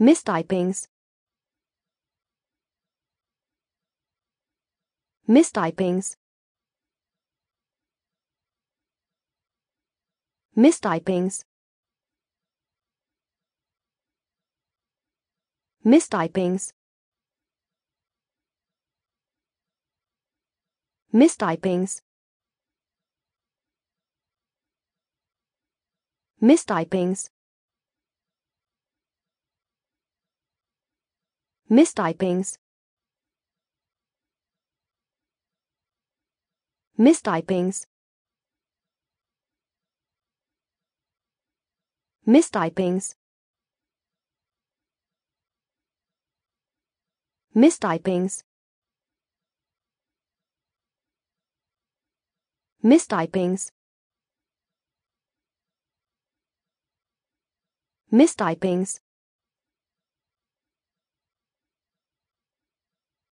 Mistypings Mistypings Mistypings Mistypings Mistypings Mistypings Mistypings Mistypings Mistypings Mistypings Mistypings Mistypings